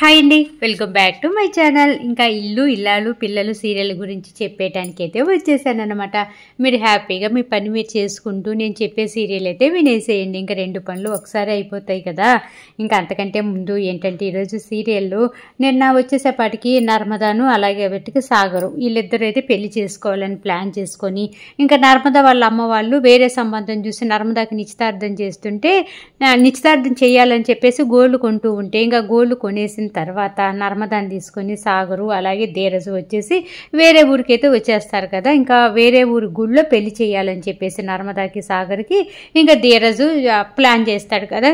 hi అండి welcome back to my channel ఇంకా ఇల్లు ఇల్లాలు పిల్లలు సీరియల్ గురించి చెప్పేటానికి అయితే వచ్చేసాను అనమాట మీరు హ్యాపీగా మీ పని మీరు చేసుకుంటూ నేను చెప్పే సీరియల్ అయితే వినేసేయండి ఇంకా రెండు పనులు ఒకసారి అయిపోతాయి కదా ఇంకా అంతకంటే ముందు ఏంటంటే ఈరోజు సీరియల్లో నిన్న వచ్చేసేపాటికి నర్మదాను అలాగే వీటికి సాగరు వీళ్ళిద్దరూ అయితే పెళ్లి చేసుకోవాలని ప్లాన్ చేసుకొని ఇంకా నర్మద వాళ్ళ అమ్మ వాళ్ళు వేరే సంబంధం చూసి నర్మదాకి నిశ్చితార్థం చేస్తుంటే నిశ్చితార్థం చేయాలని చెప్పేసి గోల్డ్ కొంటూ ఉంటే ఇంకా గోల్డ్ కొనేసి తర్వాత నర్మదాని తీసుకొని సాగరు అలాగే ధీరజు వచ్చేసి వేరే ఊరికైతే వచ్చేస్తారు కదా ఇంకా వేరే ఊరి గుళ్ళో పెళ్లి చేయాలని చెప్పేసి నర్మదాకి సాగర్కి ఇంకా ధీరజు ప్లాన్ చేస్తాడు కదా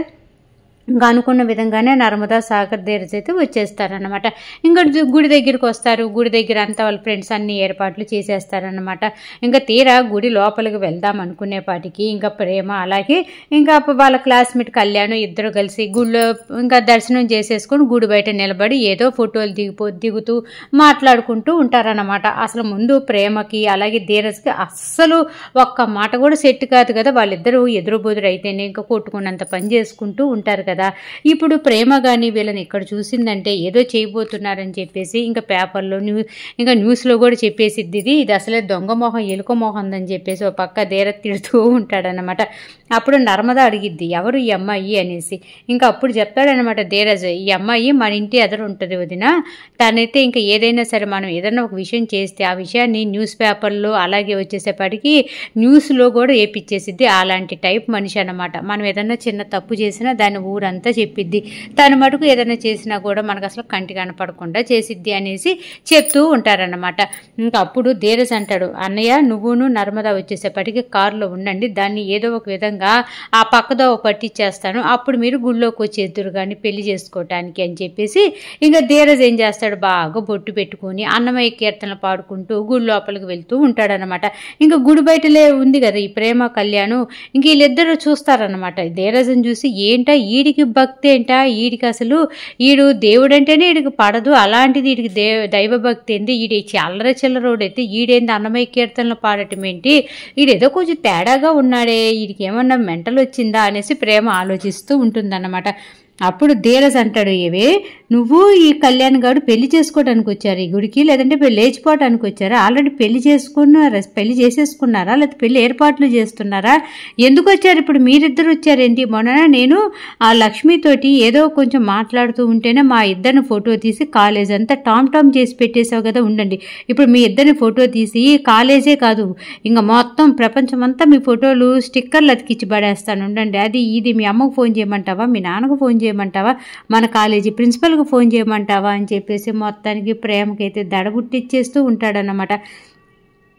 ఇంకా అనుకున్న విధంగానే నర్మదా సాగర్ దగ్గర అయితే వచ్చేస్తారనమాట ఇంకా గుడి దగ్గరికి వస్తారు గుడి దగ్గర అంతా వాళ్ళ ఫ్రెండ్స్ అన్ని ఏర్పాట్లు చేసేస్తారనమాట ఇంకా తీరా గుడి లోపలికి వెళ్దాం అనుకునేపాటికి ఇంకా ప్రేమ అలాగే ఇంకా వాళ్ళ క్లాస్మేట్ కళ్యాణం ఇద్దరు కలిసి గుడిలో ఇంకా దర్శనం చేసేసుకొని గుడి బయట నిలబడి ఏదో ఫోటోలు దిగిపో దిగుతూ మాట్లాడుకుంటూ ఉంటారనమాట అసలు ముందు ప్రేమకి అలాగే ధీరస్కి అస్సలు ఒక్క మాట కూడా సెట్ కాదు కదా వాళ్ళిద్దరూ ఎదురు బుదురు అయితేనే ఇంకా కొట్టుకున్నంత పని చేసుకుంటూ ఉంటారు కదా కదా ఇప్పుడు ప్రేమ కానీ వీళ్ళని ఇక్కడ చూసిందంటే ఏదో చేయబోతున్నారని చెప్పేసి ఇంకా పేపర్లో న్యూ ఇంకా న్యూస్లో కూడా చెప్పేసిద్ది ఇది అసలే దొంగ మొహం ఎలుక మొహం అని చెప్పేసి ఒక పక్క దేర తిడుతూ ఉంటాడనమాట అప్పుడు నర్మద అడిగిద్ది ఎవరు ఈ అమ్మాయి అనేసి ఇంకా అప్పుడు చెప్తాడనమాట ధీరజ్ ఈ అమ్మాయి మన ఇంటి ఎదురు ఉంటుంది వదిన తనైతే ఇంకా ఏదైనా సరే మనం ఏదైనా ఒక విషయం చేస్తే ఆ విషయాన్ని న్యూస్ పేపర్లో అలాగే వచ్చేసేపాటికి న్యూస్లో కూడా ఏపిచ్చేసిద్ది అలాంటి టైప్ మనిషి అనమాట మనం ఏదైనా చిన్న తప్పు చేసినా దాన్ని ఊరు ఊరంతా చెప్పిద్ది తను మటుకు ఏదైనా చేసినా కూడా మనకు అసలు కంటి కనపడకుండా చేసిద్ది అనేసి చెప్తూ ఉంటారన్నమాట ఇంకా అప్పుడు ధీరజ్ అంటాడు అన్నయ్య నువ్వును నర్మదా వచ్చేసేపటికి కారులో ఉండండి దాన్ని ఏదో ఒక విధంగా ఆ పక్కదో పట్టిచ్చేస్తాను అప్పుడు మీరు గుళ్ళోకి వచ్చేద్దరు కానీ పెళ్లి చేసుకోవటానికి అని చెప్పేసి ఇంకా ధీరజ్ ఏం చేస్తాడు బాగా బొట్టు పెట్టుకొని అన్నమయ్య కీర్తనలు పాడుకుంటూ గుడి లోపలికి వెళ్తూ ఉంటాడనమాట ఇంకా గుడి బయటలే ఉంది కదా ఈ ప్రేమ కళ్యాణం ఇంక వీళ్ళిద్దరూ చూస్తారనమాట ధీరజ్ని చూసి ఏంటా ఈడి ఈడికి భక్తి ఏంట ఈడికి అసలు ఈడు దేవుడు అంటేనే ఈడికి పడదు అలాంటిది ఈడికి దైవ దైవభక్తి ఏంది ఈడి చల్లర చిల్లరోడు అయితే ఈడేంది అన్నమయ్య కీర్తనలు పాడటం ఏంటి ఈడేదో కొంచెం తేడాగా ఉన్నాడే ఈడికి ఏమన్నా మెంటల్ వచ్చిందా అనేసి ప్రేమ ఆలోచిస్తూ ఉంటుందన్నమాట అప్పుడు ధీరజ్ అంటాడు ఏవే నువ్వు ఈ కళ్యాణ్ గారు పెళ్లి చేసుకోవడానికి వచ్చారు ఈ గుడికి లేదంటే లేచిపోవడానికి వచ్చారా ఆల్రెడీ పెళ్లి చేసుకున్నారా పెళ్లి చేసేసుకున్నారా లేకపోతే పెళ్లి ఏర్పాట్లు చేస్తున్నారా ఎందుకు వచ్చారు ఇప్పుడు మీరిద్దరు వచ్చారేంటి మొన్న నేను ఆ లక్ష్మితోటి ఏదో కొంచెం మాట్లాడుతూ ఉంటేనే మా ఇద్దరిని ఫోటో తీసి కాలేజ్ అంతా టామ్ టామ్ చేసి పెట్టేసావు కదా ఉండండి ఇప్పుడు మీ ఇద్దరిని ఫోటో తీసి కాలేజే కాదు ఇంకా మొత్తం ప్రపంచం అంతా మీ ఫోటోలు స్టిక్కర్లు అతికిచ్చి పడేస్తాను ఉండండి అది ఇది మీ అమ్మకు ఫోన్ చేయమంటావా మీ నాన్నకు ఫోన్ చేయ చేయమంటావా మన కాలేజీ ప్రిన్సిపల్కి ఫోన్ చేయమంటావా అని చెప్పేసి మొత్తానికి ప్రేమకైతే దడగుట్టిచ్చేస్తూ ఉంటాడనమాట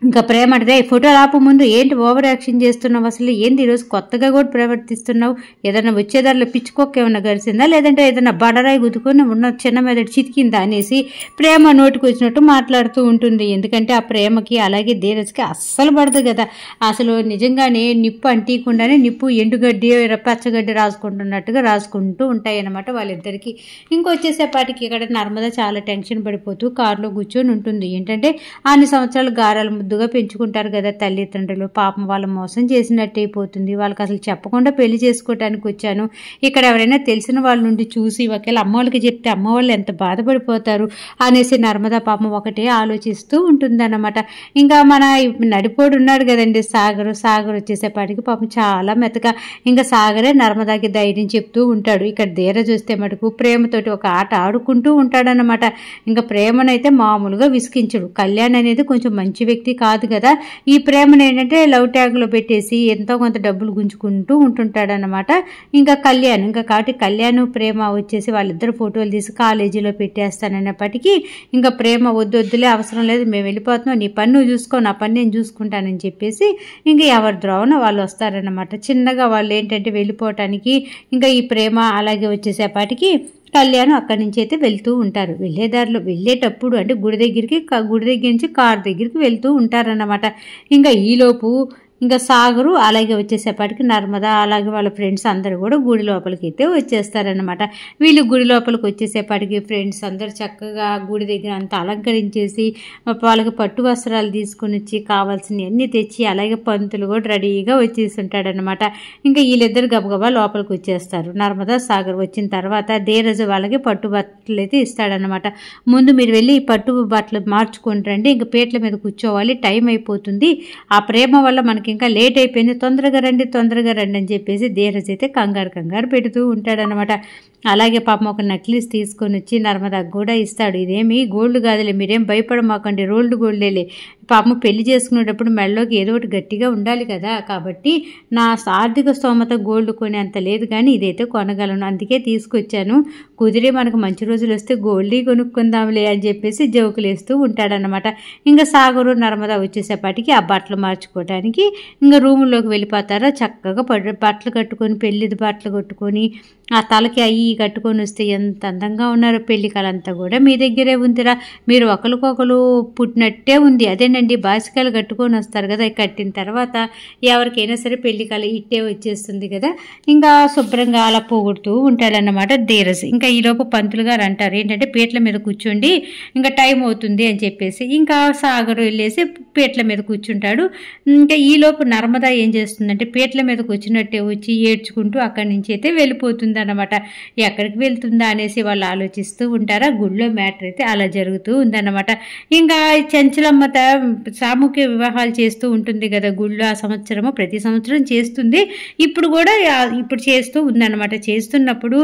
ఇంకా ప్రేమ అంటే ఫోటో ఆపు ముందు ఏంటి ఓవర్ యాక్షన్ చేస్తున్నావు అసలు ఏంది ఈరోజు కొత్తగా కూడా ప్రవర్తిస్తున్నావు ఏదైనా వచ్చేదారిలో పిచ్చుకోక ఏమన్నా గరిసిందా లేదంటే ఏదైనా బడరాయి గుద్దుకొని ఉన్న చిన్న మీద చితికిందా అనేసి ప్రేమ నోటికి వచ్చినట్టు మాట్లాడుతూ ఉంటుంది ఎందుకంటే ఆ ప్రేమకి అలాగే ధీరజ్కి అస్సలు పడదు కదా అసలు నిజంగానే నిప్పు అంటీయకుండానే నిప్పు ఎండుగడ్డి పచ్చగడ్డి రాసుకుంటున్నట్టుగా రాసుకుంటూ ఉంటాయి అన్నమాట వాళ్ళిద్దరికి ఇంకొచ్చేసేపాటికి ఇక్కడ నర్మదా చాలా టెన్షన్ పడిపోతూ కారులో కూర్చొని ఉంటుంది ఏంటంటే అన్ని సంవత్సరాలు గారాల ముద్దు ముద్దుగా పెంచుకుంటారు కదా తల్లిదండ్రులు పాపం వాళ్ళు మోసం చేసినట్టు అయిపోతుంది వాళ్ళకి అసలు చెప్పకుండా పెళ్లి చేసుకోవటానికి వచ్చాను ఇక్కడ ఎవరైనా తెలిసిన వాళ్ళ నుండి చూసి ఒకవేళ అమ్మ వాళ్ళకి చెప్తే అమ్మ వాళ్ళు ఎంత బాధపడిపోతారు అనేసి నర్మదా పాపం ఒకటే ఆలోచిస్తూ ఉంటుందన్నమాట ఇంకా మన నడిపోడు ఉన్నాడు కదండి సాగర్ సాగర్ వచ్చేసేపాటికి పాపం చాలా మెతగా ఇంకా సాగరే నర్మదాకి ధైర్యం చెప్తూ ఉంటాడు ఇక్కడ ధీర చూస్తే మటుకు ప్రేమతోటి ఒక ఆట ఆడుకుంటూ ఉంటాడనమాట ఇంకా ప్రేమనైతే మామూలుగా విసికించడు కళ్యాణ్ అనేది కొంచెం మంచి వ్యక్తి కాదు కదా ఈ ప్రేమను ఏంటంటే లవ్ ట్యాగ్లో పెట్టేసి ఎంతో కొంత డబ్బులు గుంజుకుంటూ ఉంటుంటాడనమాట ఇంకా కళ్యాణ్ ఇంకా కాబట్టి కళ్యాణ్ ప్రేమ వచ్చేసి వాళ్ళిద్దరు ఫోటోలు తీసి కాలేజీలో పెట్టేస్తానన్నప్పటికీ ఇంకా ప్రేమ వద్దు వద్దులే అవసరం లేదు మేము వెళ్ళిపోతున్నాం నీ పన్ను చూసుకో నా పన్ను నేను చూసుకుంటానని చెప్పేసి ఇంకా ఎవరి ద్రోవన వాళ్ళు వస్తారనమాట చిన్నగా వాళ్ళు ఏంటంటే వెళ్ళిపోవటానికి ఇంకా ఈ ప్రేమ అలాగే వచ్చేసేపాటికి కళ్యాణం అక్కడి నుంచి అయితే వెళ్తూ ఉంటారు వెళ్ళేదారిలో వెళ్ళేటప్పుడు అంటే గుడి దగ్గరికి గుడి దగ్గర నుంచి కార్ దగ్గరికి వెళ్తూ ఉంటారన్నమాట ఇంకా ఈలోపు ఇంకా సాగరు అలాగే వచ్చేసేపాటికి నర్మద అలాగే వాళ్ళ ఫ్రెండ్స్ అందరూ కూడా గుడి లోపలికి అయితే వచ్చేస్తారనమాట వీళ్ళు గుడి లోపలికి వచ్చేసేపాటికి ఫ్రెండ్స్ అందరూ చక్కగా గుడి దగ్గర అంతా అలంకరించేసి వాళ్ళకి పట్టు వస్త్రాలు తీసుకుని వచ్చి కావాల్సినవన్నీ తెచ్చి అలాగే పంతులు కూడా రెడీగా వచ్చేసి ఉంటాడనమాట ఇంకా వీళ్ళిద్దరు గబగబా లోపలికి వచ్చేస్తారు నర్మదా సాగర్ వచ్చిన తర్వాత ధీరజు వాళ్ళకి పట్టు బట్టలు అయితే ఇస్తాడనమాట ముందు మీరు వెళ్ళి ఈ పట్టు బట్టలు మార్చుకుంటారండి రండి ఇంకా పేట్ల మీద కూర్చోవాలి టైం అయిపోతుంది ఆ ప్రేమ వల్ల మనకి ఇంకా లేట్ అయిపోయింది తొందరగా రండి తొందరగా రండి అని చెప్పేసి ధీరజ్ అయితే కంగారు కంగారు పెడుతూ ఉంటాడనమాట అలాగే పాపం ఒక నక్లీస్ తీసుకొని వచ్చి నర్మదాకు కూడా ఇస్తాడు ఇదేమి గోల్డ్ కాదులే మీరేం భయపడమాకండి రోల్డ్ గోల్డేలే పాపం పెళ్లి చేసుకునేటప్పుడు మెడలోకి ఏదో ఒకటి గట్టిగా ఉండాలి కదా కాబట్టి నా ఆర్థిక స్తోమత గోల్డ్ కొనేంత లేదు కానీ ఇదైతే కొనగలను అందుకే తీసుకొచ్చాను కుదిరే మనకు మంచి రోజులు వస్తే గోల్డ్ కొనుక్కుందాంలే అని చెప్పేసి జోకులు వేస్తూ ఉంటాడనమాట ఇంకా సాగరు నర్మదా వచ్చేసేపాటికి ఆ బట్టలు మార్చుకోవడానికి ఇంకా రూములోకి వెళ్ళిపోతారా చక్కగా బట్టలు కట్టుకొని పెళ్ళిది బట్టలు కట్టుకొని ఆ తలకి అయ్యి కట్టుకొని వస్తే ఎంత అందంగా ఉన్నారో పెళ్లి అంతా కూడా మీ దగ్గరే ఉందిరా మీరు ఒకరికొకరు పుట్టినట్టే ఉంది అదే అదేనండి బాసికాలు కట్టుకొని వస్తారు కదా కట్టిన తర్వాత ఎవరికైనా సరే పెళ్లి కళ ఇట్టే వచ్చేస్తుంది కదా ఇంకా శుభ్రంగా అలా పోగొడుతూ ఉంటాడనమాట ధీరజ్ ఇంకా ఈలోపు పంతులు గారు అంటారు ఏంటంటే పీటల మీద కూర్చోండి ఇంకా టైం అవుతుంది అని చెప్పేసి ఇంకా సాగర్ వెళ్ళేసి పీటల మీద కూర్చుంటాడు ఇంకా ఈలోపు నర్మదా ఏం చేస్తుందంటే పీటల మీద కూర్చున్నట్టే వచ్చి ఏడ్చుకుంటూ అక్కడి నుంచి అయితే వెళ్ళిపోతుంది అనమాట ఎక్కడికి వెళ్తుందా అనేసి వాళ్ళు ఆలోచిస్తూ ఉంటారా గుళ్ళో మ్యాటర్ అయితే అలా జరుగుతూ ఉందన్నమాట ఇంకా చంచలమ్మత సాముఖ్య వివాహాలు చేస్తూ ఉంటుంది కదా గుళ్ళు ఆ సంవత్సరము ప్రతి సంవత్సరం చేస్తుంది ఇప్పుడు కూడా ఇప్పుడు చేస్తూ ఉందన్నమాట చేస్తున్నప్పుడు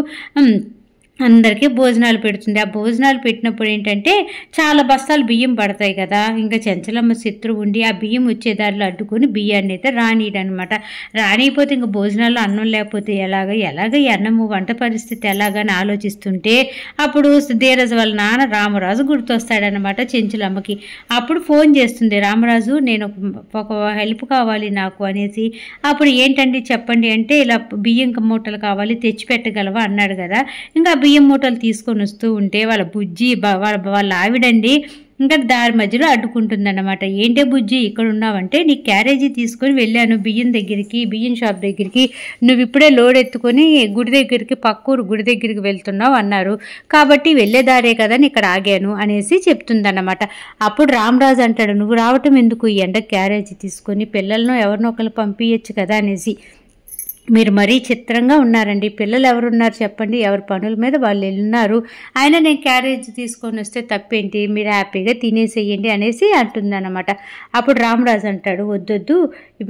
అందరికీ భోజనాలు పెడుతుంది ఆ భోజనాలు పెట్టినప్పుడు ఏంటంటే చాలా బస్తాలు బియ్యం పడతాయి కదా ఇంకా చెంచలమ్మ శత్రు ఉండి ఆ బియ్యం వచ్చేదారిలో అడ్డుకొని బియ్యాన్ని అయితే రానియడనమాట రానియపోతే ఇంకా భోజనాల్లో అన్నం లేకపోతే ఎలాగ ఎలాగ ఈ అన్నము వంట పరిస్థితి ఎలాగని ఆలోచిస్తుంటే అప్పుడు ధీరజ్ వాళ్ళ నాన్న రామరాజు గుర్తొస్తాడనమాట చెంచలమ్మకి అప్పుడు ఫోన్ చేస్తుంది రామరాజు నేను ఒక హెల్ప్ కావాలి నాకు అనేసి అప్పుడు ఏంటండి చెప్పండి అంటే ఇలా బియ్యం మూటలు కావాలి తెచ్చిపెట్టగలవా అన్నాడు కదా ఇంకా బియ్యం మూటలు తీసుకొని వస్తూ ఉంటే వాళ్ళ బుజ్జి వాళ్ళ వాళ్ళ ఆవిడండి ఇంకా దారి మధ్యలో అడ్డుకుంటుందన్నమాట ఏంటే బుజ్జి ఇక్కడ ఉన్నావంటే నీ క్యారేజీ తీసుకొని వెళ్ళాను బియ్యం దగ్గరికి బియ్యం షాప్ దగ్గరికి నువ్వు ఇప్పుడే లోడ్ ఎత్తుకొని గుడి దగ్గరికి పక్కూరు గుడి దగ్గరికి వెళ్తున్నావు అన్నారు కాబట్టి వెళ్ళేదారే కదా ఇక్కడ ఆగాను అనేసి చెప్తుందన్నమాట అప్పుడు రామరాజు అంటాడు నువ్వు రావటం ఎందుకు ఈ ఎండ క్యారేజీ తీసుకొని పిల్లలను ఎవరినొకరు పంపించచ్చు కదా అనేసి మీరు మరీ చిత్రంగా ఉన్నారండి పిల్లలు ఎవరున్నారు చెప్పండి ఎవరి పనుల మీద వాళ్ళు ఉన్నారు ఆయన నేను క్యారేజ్ తీసుకొని వస్తే తప్పేంటి మీరు హ్యాపీగా తినేసేయండి అనేసి అంటుందన్నమాట అప్పుడు రామరాజు అంటాడు వద్దొద్దు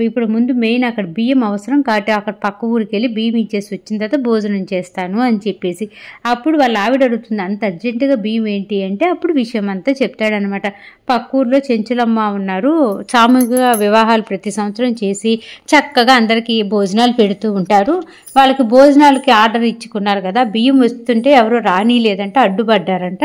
ఇప్పుడు ముందు మెయిన్ అక్కడ బియ్యం అవసరం కాబట్టి అక్కడ పక్క ఊరికి వెళ్ళి బియ్యం ఇచ్చేసి వచ్చిన తర్వాత భోజనం చేస్తాను అని చెప్పేసి అప్పుడు వాళ్ళ ఆవిడ అడుగుతుంది అంత అర్జెంటుగా బియ్యం ఏంటి అంటే అప్పుడు విషయం అంతా చెప్తాడనమాట పక్కూర్లో చెంచులమ్మ ఉన్నారు సామూహిక వివాహాలు ప్రతి సంవత్సరం చేసి చక్కగా అందరికీ భోజనాలు పెడుతూ ఉంటారు వాళ్ళకి భోజనాలకి ఆర్డర్ ఇచ్చుకున్నారు కదా బియ్యం వస్తుంటే ఎవరు రాని లేదంట అడ్డుపడ్డారంట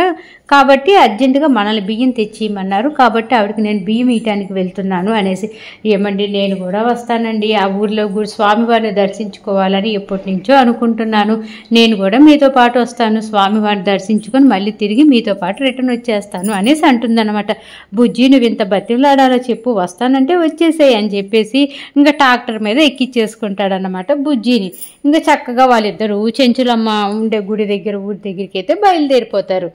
కాబట్టి అర్జెంటుగా మనల్ని బియ్యం ఇవ్వమన్నారు కాబట్టి ఆవిడకి నేను బియ్యం ఇయటానికి వెళ్తున్నాను అనేసి ఏమండి నేను కూడా వస్తానండి ఆ ఊర్లో కూడా స్వామివారిని దర్శించుకోవాలని ఎప్పటి నుంచో అనుకుంటున్నాను నేను కూడా మీతో పాటు వస్తాను స్వామివారిని దర్శించుకొని మళ్ళీ తిరిగి మీతో పాటు రిటర్న్ వచ్చేస్తాను అనేసి అంటుందన్నమాట బుజ్జి నువ్వు ఇంత బతిలాడాలో చెప్పు వస్తానంటే వచ్చేసాయి అని చెప్పేసి ఇంకా ట్రాక్టర్ మీద ఎక్కిచ్చేసుకుంటాడనమాట బుజ్జిని ఇంకా చక్కగా వాళ్ళిద్దరూ చెంచులమ్మ ఉండే గుడి దగ్గర ఊరి దగ్గరికి అయితే బయలుదేరిపోతారు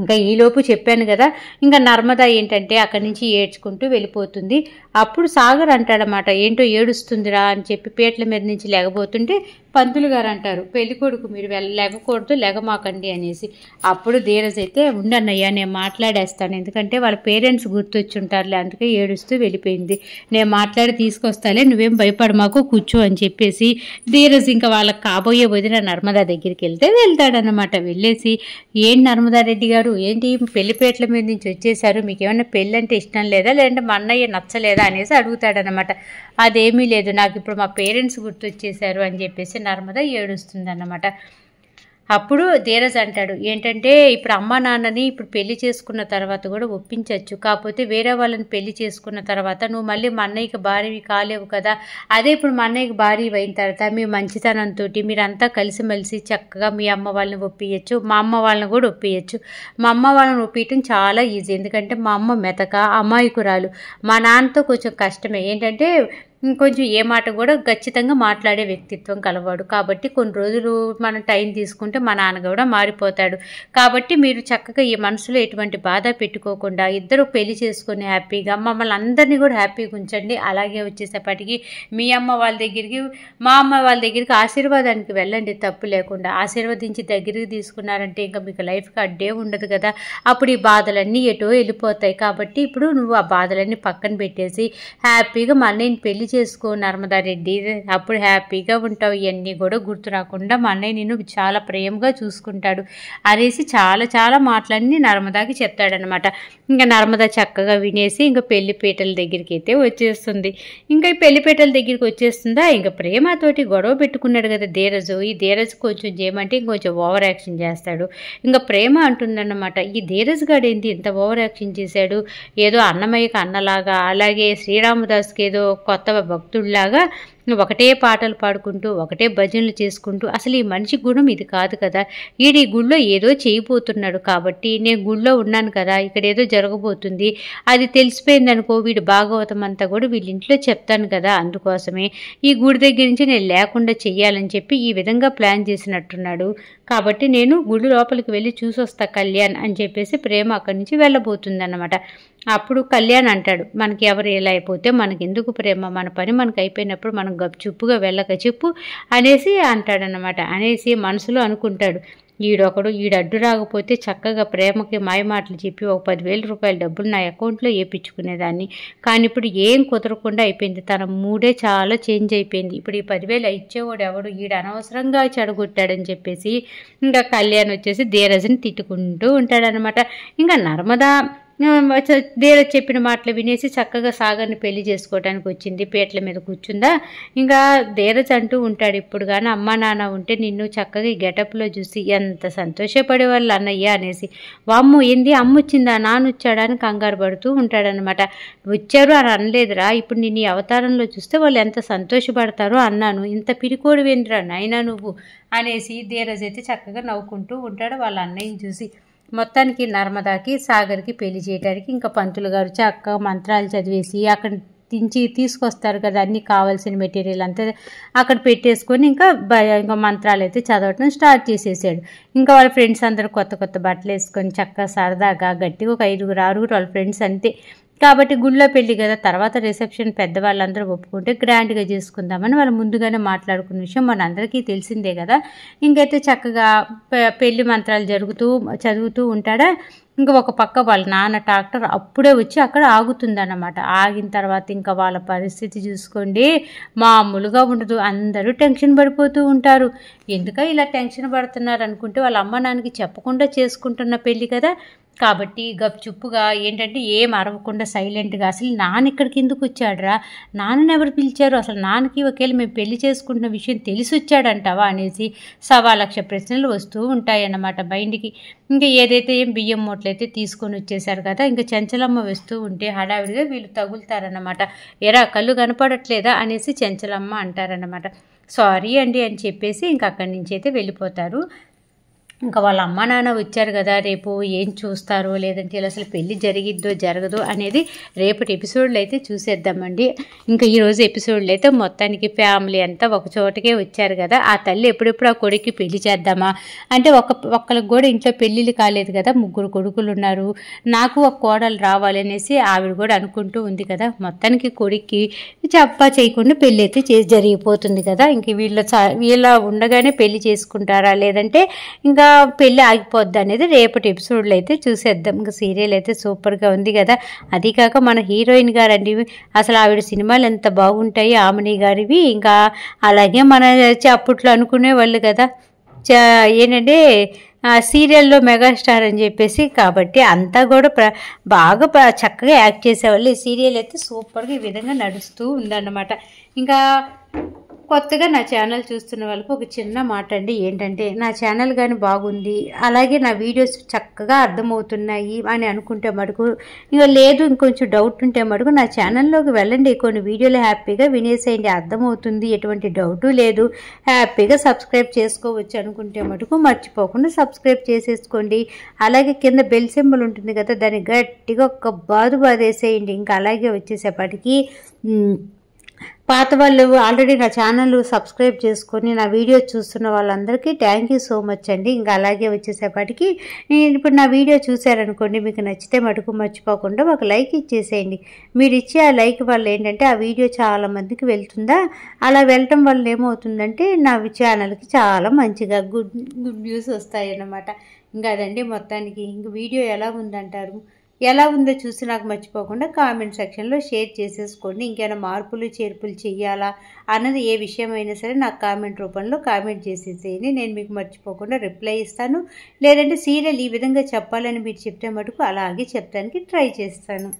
ఇంకా ఈలోపు చెప్పాను కదా ఇంకా నర్మద ఏంటంటే అక్కడి నుంచి ఏడ్చుకుంటూ వెళ్ళిపోతుంది అప్పుడు సాగర్ అంటాడనమాట ఏంటో ఏడుస్తుందిరా అని చెప్పి పీటల మీద నుంచి లేకపోతుంటే పంతులు గారు అంటారు పెళ్లి కొడుకు మీరు లెగకూడదు లెగమాకండి అనేసి అప్పుడు ధీరజ్ అయితే ఉండన్నయ్యా నేను మాట్లాడేస్తాను ఎందుకంటే వాళ్ళ పేరెంట్స్ గుర్తొచ్చుంటారులే అందుకే ఏడుస్తూ వెళ్ళిపోయింది నేను మాట్లాడి తీసుకొస్తాలే నువ్వేం భయపడమాకు మాకు కూర్చో అని చెప్పేసి ధీరజ్ ఇంకా వాళ్ళకి కాబోయే వదిన నర్మదా దగ్గరికి వెళ్తే వెళ్తాడనమాట వెళ్ళేసి ఏం నర్మదా రెడ్డి గారు ఏంటి పెళ్లిపేటల మీద నుంచి వచ్చేసారు మీకు ఏమైనా పెళ్ళి అంటే ఇష్టం లేదా లేదంటే మా అన్నయ్య నచ్చలేదా అనేసి అడుగుతాడనమాట అదేమీ లేదు నాకు ఇప్పుడు మా పేరెంట్స్ గుర్తొచ్చేసారు అని చెప్పేసి నర్మద అన్నమాట అప్పుడు ధీరజ్ అంటాడు ఏంటంటే ఇప్పుడు అమ్మ నాన్నని ఇప్పుడు పెళ్లి చేసుకున్న తర్వాత కూడా ఒప్పించవచ్చు కాకపోతే వేరే వాళ్ళని పెళ్లి చేసుకున్న తర్వాత నువ్వు మళ్ళీ మా అన్నయ్యకి భార్యవి కాలేవు కదా అదే ఇప్పుడు మా అన్నయ్యకి భార్య అయిన తర్వాత మీ మంచితనంతో మీరంతా కలిసిమెలిసి చక్కగా మీ అమ్మ వాళ్ళని ఒప్పించచ్చు మా అమ్మ వాళ్ళని కూడా ఒప్పించచ్చు మా అమ్మ వాళ్ళని ఒప్పించడం చాలా ఈజీ ఎందుకంటే మా అమ్మ మెతక అమాయకురాలు మా నాన్నతో కొంచెం కష్టమే ఏంటంటే ఇంకొంచెం ఏ మాట కూడా ఖచ్చితంగా మాట్లాడే వ్యక్తిత్వం కలవాడు కాబట్టి కొన్ని రోజులు మనం టైం తీసుకుంటే మా నాన్న కూడా మారిపోతాడు కాబట్టి మీరు చక్కగా ఈ మనసులో ఎటువంటి బాధ పెట్టుకోకుండా ఇద్దరు పెళ్లి చేసుకుని హ్యాపీగా మమ్మల్ని అందరినీ కూడా హ్యాపీగా ఉంచండి అలాగే వచ్చేసేపటికి మీ అమ్మ వాళ్ళ దగ్గరికి మా అమ్మ వాళ్ళ దగ్గరికి ఆశీర్వాదానికి వెళ్ళండి తప్పు లేకుండా ఆశీర్వదించి దగ్గరికి తీసుకున్నారంటే ఇంకా మీకు లైఫ్కి అడ్డే ఉండదు కదా అప్పుడు ఈ బాధలన్నీ ఎటో వెళ్ళిపోతాయి కాబట్టి ఇప్పుడు నువ్వు ఆ బాధలన్నీ పక్కన పెట్టేసి హ్యాపీగా మా పెళ్లి చేసుకో నర్మదారెడ్డి అప్పుడు హ్యాపీగా ఉంటావు ఇవన్నీ కూడా గుర్తు రాకుండా మా అన్నయ్య నేను చాలా ప్రేమగా చూసుకుంటాడు అనేసి చాలా చాలా మాటలన్నీ నర్మదాకి చెప్తాడనమాట ఇంకా నర్మదా చక్కగా వినేసి ఇంకా పెళ్లిపీటల దగ్గరికి అయితే వచ్చేస్తుంది ఇంకా ఈ పెళ్లిపీటల దగ్గరికి వచ్చేస్తుందా ఇంకా ప్రేమతోటి గొడవ పెట్టుకున్నాడు కదా ధీరజు ఈ ధీరజ్ కొంచెం చేయమంటే ఇంకొంచెం ఓవర్ యాక్షన్ చేస్తాడు ఇంకా ప్రేమ అంటుందన్నమాట ఈ ధీరజ్ గాడు ఏంటి ఇంత ఓవర్ యాక్షన్ చేశాడు ఏదో అన్నమయ్యకి అన్నలాగా అలాగే శ్రీరామదాస్కి ఏదో కొత్త భక్తుల్లాగా ఒకటే పాటలు పాడుకుంటూ ఒకటే భజనలు చేసుకుంటూ అసలు ఈ మనిషి గుణం ఇది కాదు కదా ఈడి గుళ్ళో ఏదో చేయబోతున్నాడు కాబట్టి నేను గుళ్ళో ఉన్నాను కదా ఇక్కడ ఏదో జరగబోతుంది అది తెలిసిపోయిందనుకో వీడు భాగవతం అంతా కూడా వీళ్ళింట్లో చెప్తాను కదా అందుకోసమే ఈ గుడి దగ్గర నుంచి నేను లేకుండా చెయ్యాలని చెప్పి ఈ విధంగా ప్లాన్ చేసినట్టున్నాడు కాబట్టి నేను గుడి లోపలికి వెళ్ళి చూసొస్తా కళ్యాణ్ అని చెప్పేసి ప్రేమ అక్కడి నుంచి వెళ్ళబోతుందన్నమాట అప్పుడు కళ్యాణ్ అంటాడు మనకి ఎవరు ఎలా అయిపోతే మనకి ఎందుకు ప్రేమ మన పని మనకు అయిపోయినప్పుడు మనం గప్చుప్పుగా వెళ్ళక చెప్పు అనేసి అంటాడనమాట అనేసి మనసులో అనుకుంటాడు ఈడొకడు ఈడు అడ్డు రాకపోతే చక్కగా ప్రేమకి మాయమాటలు చెప్పి ఒక పదివేల రూపాయల డబ్బులు నా అకౌంట్లో వేయించుకునేదాన్ని కానీ ఇప్పుడు ఏం కుదరకుండా అయిపోయింది తన మూడే చాలా చేంజ్ అయిపోయింది ఇప్పుడు ఈ పదివేలు ఇచ్చేవాడు ఎవడు ఈడు అనవసరంగా చెడగొట్టాడని చెప్పేసి ఇంకా కళ్యాణ్ వచ్చేసి ధీరజ్ని తిట్టుకుంటూ ఉంటాడనమాట ఇంకా నర్మదా దేర చెప్పిన మాటలు వినేసి చక్కగా సాగర్ని పెళ్లి చేసుకోవడానికి వచ్చింది పేట్ల మీద కూర్చుందా ఇంకా దేరజ్ అంటూ ఉంటాడు ఇప్పుడు కానీ అమ్మ నాన్న ఉంటే నిన్ను చక్కగా ఈ గెటప్లో చూసి ఎంత సంతోషపడేవాళ్ళు అన్నయ్య అనేసి వామ్ము ఏంది అమ్మ వచ్చిందా నాన్న వచ్చాడా అని కంగారు పడుతూ ఉంటాడనమాట వచ్చారు అని అనలేదురా ఇప్పుడు నిన్ను ఈ అవతారంలో చూస్తే వాళ్ళు ఎంత సంతోషపడతారో అన్నాను ఇంత పిరికోడు వేంద్రా నైనా నువ్వు అనేసి ధీరజ్ అయితే చక్కగా నవ్వుకుంటూ ఉంటాడు వాళ్ళ అన్నయ్యని చూసి మొత్తానికి నర్మదాకి సాగర్కి పెళ్లి చేయడానికి ఇంకా పంతులు గారు చక్కగా మంత్రాలు చదివేసి అక్కడ దించి తీసుకొస్తారు కదా అన్ని కావాల్సిన మెటీరియల్ అంతా అక్కడ పెట్టేసుకొని ఇంకా ఇంకా మంత్రాలు అయితే చదవటం స్టార్ట్ చేసేసాడు ఇంకా వాళ్ళ ఫ్రెండ్స్ అందరూ కొత్త కొత్త బట్టలు వేసుకొని చక్కగా సరదాగా గట్టిగా ఒక ఐదుగురు ఆరుగురు వాళ్ళ ఫ్రెండ్స్ అంతే కాబట్టి గుళ్ళో పెళ్ళి కదా తర్వాత రిసెప్షన్ పెద్దవాళ్ళందరూ ఒప్పుకుంటే గ్రాండ్గా చేసుకుందామని వాళ్ళు ముందుగానే మాట్లాడుకున్న విషయం మనందరికీ తెలిసిందే కదా ఇంకైతే చక్కగా పెళ్లి మంత్రాలు జరుగుతూ చదువుతూ ఉంటాడా ఇంకా ఒక పక్క వాళ్ళ నాన్న ట్రాక్టర్ అప్పుడే వచ్చి అక్కడ ఆగుతుందన్నమాట ఆగిన తర్వాత ఇంకా వాళ్ళ పరిస్థితి చూసుకోండి మామూలుగా ఉండదు అందరూ టెన్షన్ పడిపోతూ ఉంటారు ఎందుక ఇలా టెన్షన్ పడుతున్నారు అనుకుంటే వాళ్ళ అమ్మ నాన్నకి చెప్పకుండా చేసుకుంటున్న పెళ్ళి కదా కాబట్టి గప్చుప్పుగా ఏంటంటే ఏం అరవకుండా సైలెంట్గా అసలు నాన్న ఇక్కడికి ఎందుకు వచ్చాడరా నాన్నని ఎవరు పిలిచారు అసలు నాన్నకి ఒకవేళ మేము పెళ్లి చేసుకుంటున్న విషయం తెలిసి వచ్చాడంటావా అనేసి సవా లక్ష ప్రశ్నలు వస్తూ ఉంటాయన్నమాట బయటికి ఇంకా ఏదైతే ఏం బియ్యం మూటలైతే తీసుకొని వచ్చేసారు కదా ఇంకా చెంచలమ్మ వస్తూ ఉంటే హడావిడిగా వీళ్ళు తగులుతారన్నమాట ఎరా కళ్ళు కనపడట్లేదా అనేసి చెంచలమ్మ అంటారన్నమాట సారీ అండి అని చెప్పేసి ఇంకా అక్కడి నుంచి అయితే వెళ్ళిపోతారు ఇంకా వాళ్ళ అమ్మ నాన్న వచ్చారు కదా రేపు ఏం చూస్తారో లేదంటే ఇలా అసలు పెళ్ళి జరిగిద్దో జరగదో అనేది రేపటి ఎపిసోడ్లు అయితే చూసేద్దామండి ఇంకా ఈరోజు ఎపిసోడ్లు అయితే మొత్తానికి ఫ్యామిలీ అంతా ఒక చోటకే వచ్చారు కదా ఆ తల్లి ఎప్పుడెప్పుడు ఆ కొడుక్కి పెళ్లి చేద్దామా అంటే ఒక ఒక్కరికి కూడా ఇంట్లో పెళ్ళిళ్ళు కాలేదు కదా ముగ్గురు కొడుకులు ఉన్నారు నాకు ఒక కోడలు రావాలి అనేసి ఆవిడ కూడా అనుకుంటూ ఉంది కదా మొత్తానికి కొడుక్కి చెప్పా చేయకుండా పెళ్ళి అయితే చే జరిగిపోతుంది కదా ఇంక వీళ్ళ వీళ్ళ ఉండగానే పెళ్లి చేసుకుంటారా లేదంటే ఇంకా పెళ్ళి ఆగిపోద్ది అనేది రేపటి ఎపిసోడ్లో అయితే చూసేద్దాం ఇంకా సీరియల్ అయితే సూపర్గా ఉంది కదా అది కాక మన హీరోయిన్ గారండి అసలు ఆవిడ సినిమాలు ఎంత బాగుంటాయి ఆమెని గారివి ఇంకా అలాగే మన అప్పట్లో అనుకునే వాళ్ళు కదా ఏంటంటే సీరియల్లో మెగాస్టార్ అని చెప్పేసి కాబట్టి అంతా కూడా ప్ర బాగా చక్కగా యాక్ట్ చేసేవాళ్ళు ఈ సీరియల్ అయితే సూపర్గా ఈ విధంగా నడుస్తూ ఉందన్నమాట ఇంకా కొత్తగా నా ఛానల్ చూస్తున్న వాళ్ళకి ఒక చిన్న మాట అండి ఏంటంటే నా ఛానల్ కానీ బాగుంది అలాగే నా వీడియోస్ చక్కగా అర్థమవుతున్నాయి అని అనుకుంటే మటుకు ఇక లేదు ఇంకొంచెం డౌట్ ఉంటే మటుకు నా ఛానల్లోకి వెళ్ళండి కొన్ని వీడియోలు హ్యాపీగా వినేసేయండి అర్థమవుతుంది ఎటువంటి డౌటు లేదు హ్యాపీగా సబ్స్క్రైబ్ చేసుకోవచ్చు అనుకుంటే మటుకు మర్చిపోకుండా సబ్స్క్రైబ్ చేసేసుకోండి అలాగే కింద బెల్ సింబల్ ఉంటుంది కదా దాన్ని గట్టిగా ఒక్క బాదు బాధేసేయండి ఇంకా అలాగే వచ్చేసేపటికి పాత వాళ్ళు ఆల్రెడీ నా ఛానల్ సబ్స్క్రైబ్ చేసుకొని నా వీడియో చూస్తున్న వాళ్ళందరికీ థ్యాంక్ యూ సో మచ్ అండి ఇంకా అలాగే వచ్చేసేపటికి నేను ఇప్పుడు నా వీడియో చూశారనుకోండి మీకు నచ్చితే మటుకు మర్చిపోకుండా ఒక లైక్ ఇచ్చేసేయండి మీరు ఇచ్చే ఆ లైక్ వల్ల ఏంటంటే ఆ వీడియో చాలా మందికి వెళ్తుందా అలా వెళ్ళటం వల్ల ఏమవుతుందంటే నా ఛానల్కి చాలా మంచిగా గుడ్ గుడ్ న్యూస్ వస్తాయన్నమాట ఇంకా అదండి మొత్తానికి ఇంక వీడియో ఎలా ఉందంటారు ఎలా ఉందో చూసి నాకు మర్చిపోకుండా కామెంట్ సెక్షన్లో షేర్ చేసేసుకోండి ఇంకేమైనా మార్పులు చేర్పులు చేయాలా అన్నది ఏ విషయమైనా సరే నాకు కామెంట్ రూపంలో కామెంట్ చేసేసేయండి నేను మీకు మర్చిపోకుండా రిప్లై ఇస్తాను లేదంటే సీరియల్ ఈ విధంగా చెప్పాలని మీరు చెప్తే మటుకు అలాగే చెప్పడానికి ట్రై చేస్తాను